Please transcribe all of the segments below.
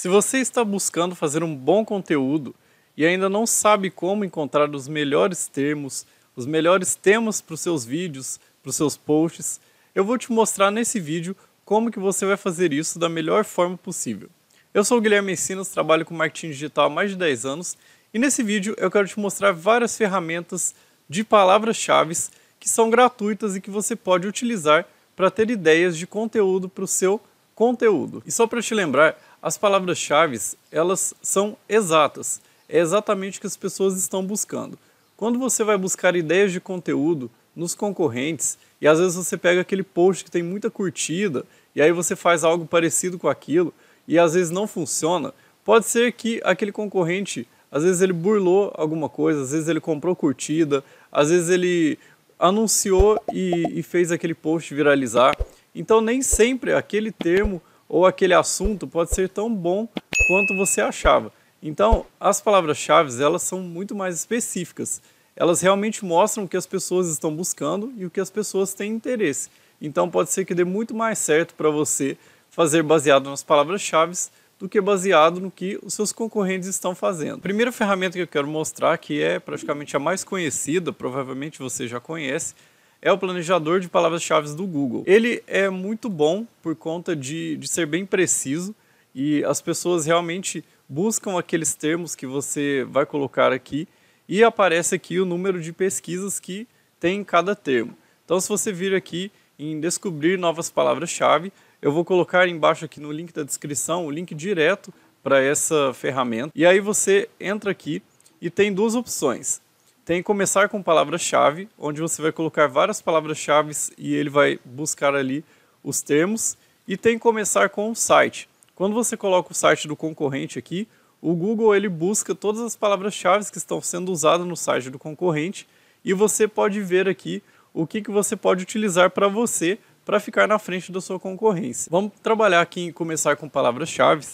Se você está buscando fazer um bom conteúdo e ainda não sabe como encontrar os melhores termos, os melhores temas para os seus vídeos, para os seus posts, eu vou te mostrar nesse vídeo como que você vai fazer isso da melhor forma possível. Eu sou o Guilherme Ensinos, trabalho com marketing digital há mais de 10 anos e nesse vídeo eu quero te mostrar várias ferramentas de palavras-chave que são gratuitas e que você pode utilizar para ter ideias de conteúdo para o seu conteúdo. E só para te lembrar, as palavras-chave, elas são exatas. É exatamente o que as pessoas estão buscando. Quando você vai buscar ideias de conteúdo nos concorrentes, e às vezes você pega aquele post que tem muita curtida, e aí você faz algo parecido com aquilo, e às vezes não funciona, pode ser que aquele concorrente, às vezes ele burlou alguma coisa, às vezes ele comprou curtida, às vezes ele anunciou e, e fez aquele post viralizar. Então nem sempre aquele termo ou aquele assunto pode ser tão bom quanto você achava. Então, as palavras-chave, elas são muito mais específicas. Elas realmente mostram o que as pessoas estão buscando e o que as pessoas têm interesse. Então, pode ser que dê muito mais certo para você fazer baseado nas palavras-chave do que baseado no que os seus concorrentes estão fazendo. A primeira ferramenta que eu quero mostrar, que é praticamente a mais conhecida, provavelmente você já conhece, é o planejador de palavras-chave do Google. Ele é muito bom por conta de, de ser bem preciso e as pessoas realmente buscam aqueles termos que você vai colocar aqui e aparece aqui o número de pesquisas que tem em cada termo. Então, se você vir aqui em descobrir novas palavras-chave, eu vou colocar embaixo aqui no link da descrição o link direto para essa ferramenta. E aí você entra aqui e tem duas opções. Tem começar com palavras-chave, onde você vai colocar várias palavras-chave e ele vai buscar ali os termos. E tem começar com o site. Quando você coloca o site do concorrente aqui, o Google ele busca todas as palavras-chave que estão sendo usadas no site do concorrente e você pode ver aqui o que, que você pode utilizar para você para ficar na frente da sua concorrência. Vamos trabalhar aqui em começar com palavras-chave.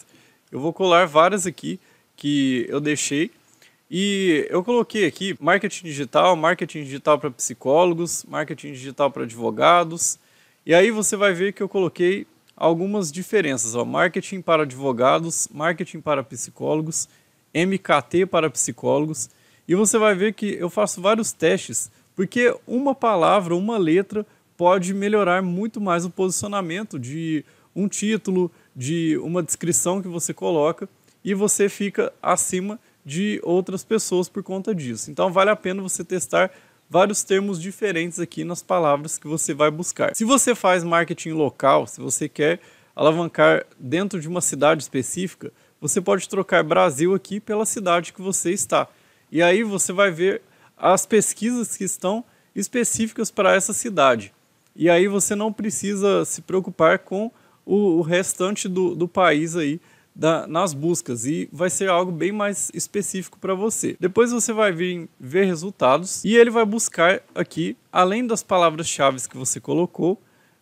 Eu vou colar várias aqui que eu deixei e eu coloquei aqui marketing digital, marketing digital para psicólogos, marketing digital para advogados. E aí você vai ver que eu coloquei algumas diferenças, ó, marketing para advogados, marketing para psicólogos, MKT para psicólogos. E você vai ver que eu faço vários testes, porque uma palavra, uma letra pode melhorar muito mais o posicionamento de um título, de uma descrição que você coloca e você fica acima de outras pessoas por conta disso. Então vale a pena você testar vários termos diferentes aqui nas palavras que você vai buscar. Se você faz marketing local, se você quer alavancar dentro de uma cidade específica, você pode trocar Brasil aqui pela cidade que você está. E aí você vai ver as pesquisas que estão específicas para essa cidade. E aí você não precisa se preocupar com o, restante do, do país aí da, nas buscas e vai ser algo bem mais específico para você. Depois você vai vir ver resultados e ele vai buscar aqui, além das palavras-chave que você colocou,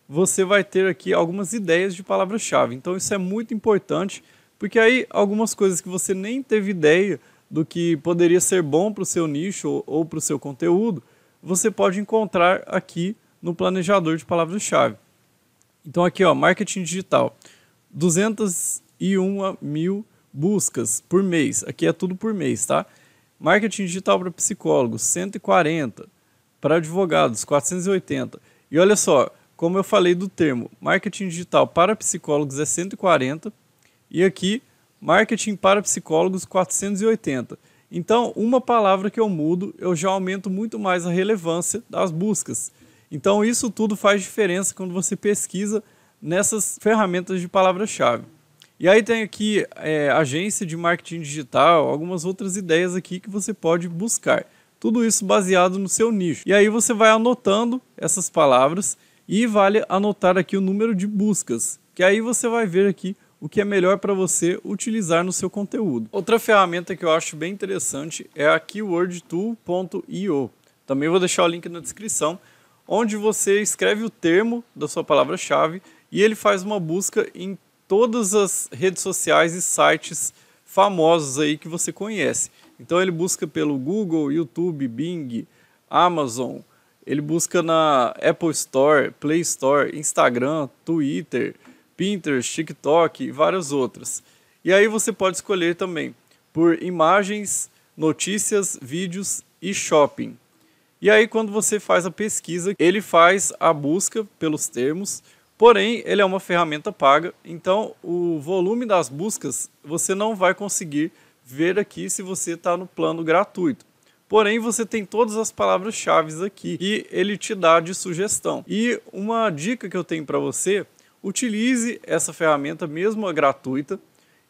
você vai ter aqui algumas ideias de palavras-chave. Então isso é muito importante, porque aí algumas coisas que você nem teve ideia do que poderia ser bom para o seu nicho ou, ou para o seu conteúdo, você pode encontrar aqui no planejador de palavras-chave. Então aqui, ó, marketing digital. 200 e uma mil buscas por mês. Aqui é tudo por mês, tá? Marketing digital para psicólogos, 140. Para advogados, 480. E olha só, como eu falei do termo, marketing digital para psicólogos é 140 e aqui marketing para psicólogos 480. Então, uma palavra que eu mudo, eu já aumento muito mais a relevância das buscas. Então, isso tudo faz diferença quando você pesquisa nessas ferramentas de palavra-chave. E aí tem aqui é, agência de marketing digital, algumas outras ideias aqui que você pode buscar. Tudo isso baseado no seu nicho. E aí você vai anotando essas palavras e vale anotar aqui o número de buscas, que aí você vai ver aqui o que é melhor para você utilizar no seu conteúdo. Outra ferramenta que eu acho bem interessante é a keywordtool.io. Também vou deixar o link na descrição, onde você escreve o termo da sua palavra-chave e ele faz uma busca em todas as redes sociais e sites famosos aí que você conhece. Então ele busca pelo Google, YouTube, Bing, Amazon, ele busca na Apple Store, Play Store, Instagram, Twitter, Pinterest, TikTok e várias outras. E aí você pode escolher também por imagens, notícias, vídeos e shopping. E aí quando você faz a pesquisa, ele faz a busca pelos termos Porém, ele é uma ferramenta paga, então o volume das buscas você não vai conseguir ver aqui se você está no plano gratuito. Porém, você tem todas as palavras-chave aqui e ele te dá de sugestão. E uma dica que eu tenho para você, utilize essa ferramenta mesmo a gratuita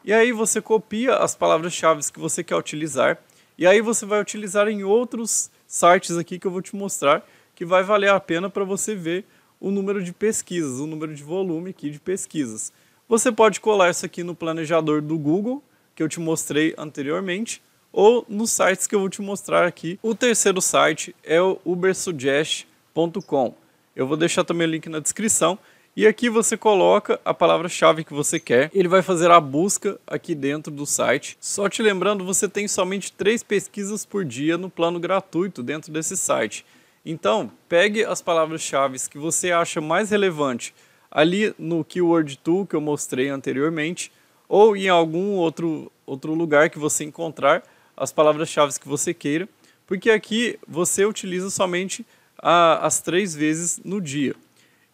e aí você copia as palavras-chave que você quer utilizar e aí você vai utilizar em outros sites aqui que eu vou te mostrar que vai valer a pena para você ver o número de pesquisas, o número de volume aqui de pesquisas. Você pode colar isso aqui no planejador do Google, que eu te mostrei anteriormente, ou nos sites que eu vou te mostrar aqui. O terceiro site é o ubersuggest.com. Eu vou deixar também o link na descrição. E aqui você coloca a palavra-chave que você quer. Ele vai fazer a busca aqui dentro do site. Só te lembrando, você tem somente três pesquisas por dia no plano gratuito dentro desse site. Então, pegue as palavras-chave que você acha mais relevante ali no Keyword Tool que eu mostrei anteriormente ou em algum outro, outro lugar que você encontrar as palavras-chave que você queira, porque aqui você utiliza somente a, as três vezes no dia.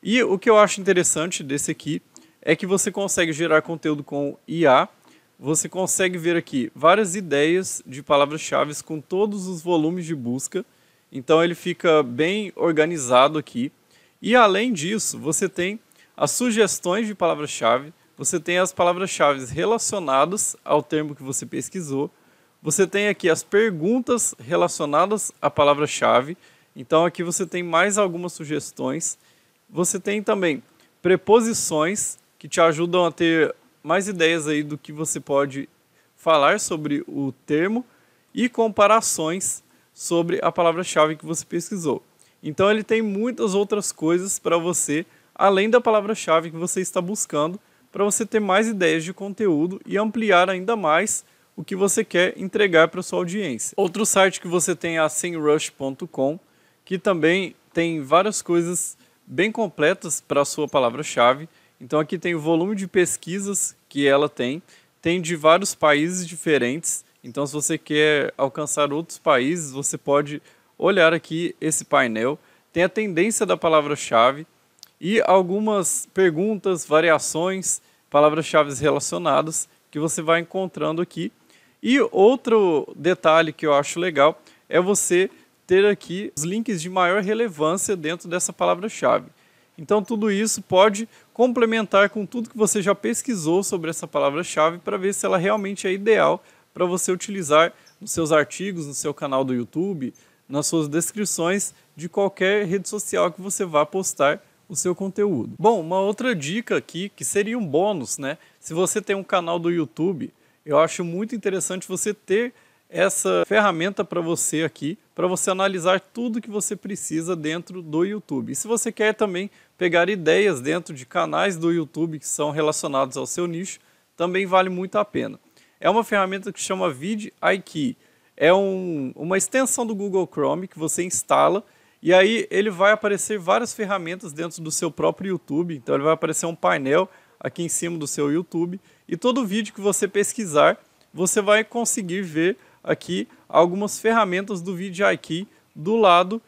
E o que eu acho interessante desse aqui é que você consegue gerar conteúdo com IA, você consegue ver aqui várias ideias de palavras-chave com todos os volumes de busca, então ele fica bem organizado aqui. E além disso, você tem as sugestões de palavras-chave, você tem as palavras-chave relacionadas ao termo que você pesquisou, você tem aqui as perguntas relacionadas à palavra-chave. Então aqui você tem mais algumas sugestões. Você tem também preposições que te ajudam a ter mais ideias aí do que você pode falar sobre o termo e comparações sobre a palavra-chave que você pesquisou. Então ele tem muitas outras coisas para você, além da palavra-chave que você está buscando, para você ter mais ideias de conteúdo e ampliar ainda mais o que você quer entregar para sua audiência. Outro site que você tem é a semrush.com, que também tem várias coisas bem completas para a sua palavra-chave. Então aqui tem o volume de pesquisas que ela tem, tem de vários países diferentes então, se você quer alcançar outros países, você pode olhar aqui esse painel. Tem a tendência da palavra-chave e algumas perguntas, variações, palavras-chave relacionadas que você vai encontrando aqui. E outro detalhe que eu acho legal é você ter aqui os links de maior relevância dentro dessa palavra-chave. Então, tudo isso pode complementar com tudo que você já pesquisou sobre essa palavra-chave para ver se ela realmente é ideal para você utilizar nos seus artigos, no seu canal do YouTube, nas suas descrições de qualquer rede social que você vá postar o seu conteúdo. Bom, uma outra dica aqui que seria um bônus, né? Se você tem um canal do YouTube, eu acho muito interessante você ter essa ferramenta para você aqui, para você analisar tudo que você precisa dentro do YouTube. E se você quer também pegar ideias dentro de canais do YouTube que são relacionados ao seu nicho, também vale muito a pena é uma ferramenta que chama VidIQ. É um, uma extensão do Google Chrome que você instala e aí ele vai aparecer várias ferramentas dentro do seu próprio YouTube. Então ele vai aparecer um painel aqui em cima do seu YouTube e todo vídeo que você pesquisar, você vai conseguir ver aqui algumas ferramentas do VidIQ do lado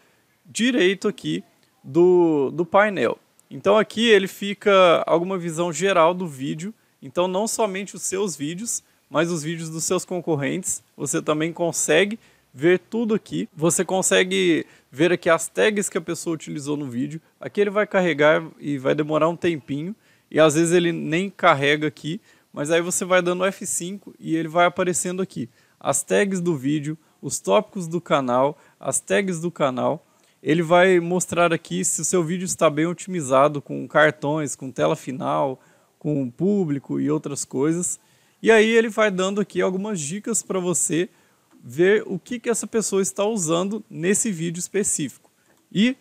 direito aqui do, do painel. Então aqui ele fica alguma visão geral do vídeo, então não somente os seus vídeos, mas os vídeos dos seus concorrentes. Você também consegue ver tudo aqui. Você consegue ver aqui as tags que a pessoa utilizou no vídeo. Aqui ele vai carregar e vai demorar um tempinho. E às vezes ele nem carrega aqui, mas aí você vai dando F5 e ele vai aparecendo aqui. As tags do vídeo, os tópicos do canal, as tags do canal. Ele vai mostrar aqui se o seu vídeo está bem otimizado com cartões, com tela final, com público e outras coisas. E aí ele vai dando aqui algumas dicas para você ver o que, que essa pessoa está usando nesse vídeo específico. E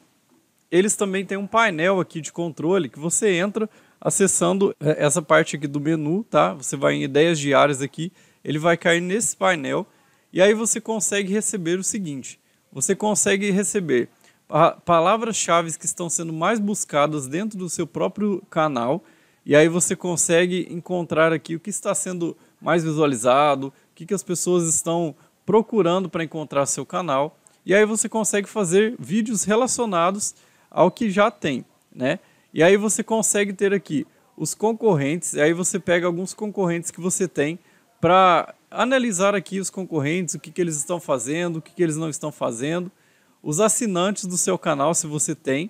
eles também têm um painel aqui de controle que você entra acessando é, essa parte aqui do menu, tá? Você vai em ideias diárias aqui, ele vai cair nesse painel e aí você consegue receber o seguinte: você consegue receber palavras-chave que estão sendo mais buscadas dentro do seu próprio canal e aí você consegue encontrar aqui o que está sendo mais visualizado, o que, que as pessoas estão procurando para encontrar seu canal. E aí você consegue fazer vídeos relacionados ao que já tem, né? E aí você consegue ter aqui os concorrentes, e aí você pega alguns concorrentes que você tem para analisar aqui os concorrentes, o que, que eles estão fazendo, o que, que eles não estão fazendo, os assinantes do seu canal, se você tem,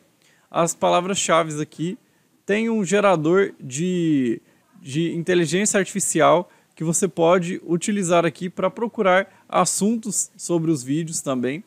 as palavras-chave aqui tem um gerador de, de inteligência artificial que você pode utilizar aqui para procurar assuntos sobre os vídeos também.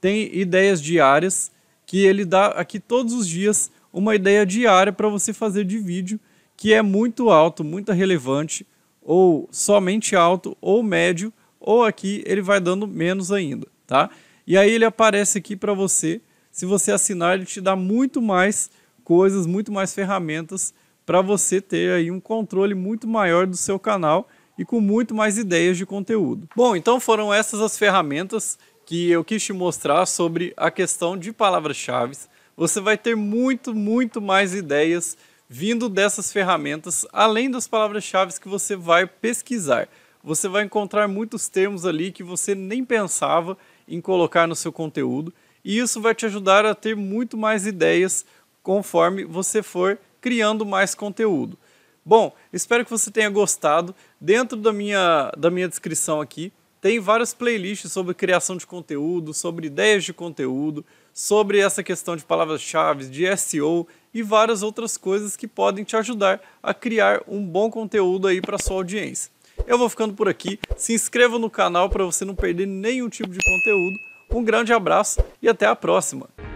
Tem ideias diárias, que ele dá aqui todos os dias uma ideia diária para você fazer de vídeo, que é muito alto, muito relevante, ou somente alto, ou médio, ou aqui ele vai dando menos ainda, tá? E aí ele aparece aqui para você. Se você assinar, ele te dá muito mais coisas, muito mais ferramentas para você ter aí um controle muito maior do seu canal e com muito mais ideias de conteúdo. Bom, então foram essas as ferramentas que eu quis te mostrar sobre a questão de palavras-chave. Você vai ter muito, muito mais ideias vindo dessas ferramentas, além das palavras-chave que você vai pesquisar. Você vai encontrar muitos termos ali que você nem pensava em colocar no seu conteúdo, e isso vai te ajudar a ter muito mais ideias conforme você for criando mais conteúdo. Bom, espero que você tenha gostado. Dentro da minha, da minha descrição aqui tem várias playlists sobre criação de conteúdo, sobre ideias de conteúdo, sobre essa questão de palavras-chave, de SEO e várias outras coisas que podem te ajudar a criar um bom conteúdo aí para sua audiência. Eu vou ficando por aqui. Se inscreva no canal para você não perder nenhum tipo de conteúdo. Um grande abraço e até a próxima.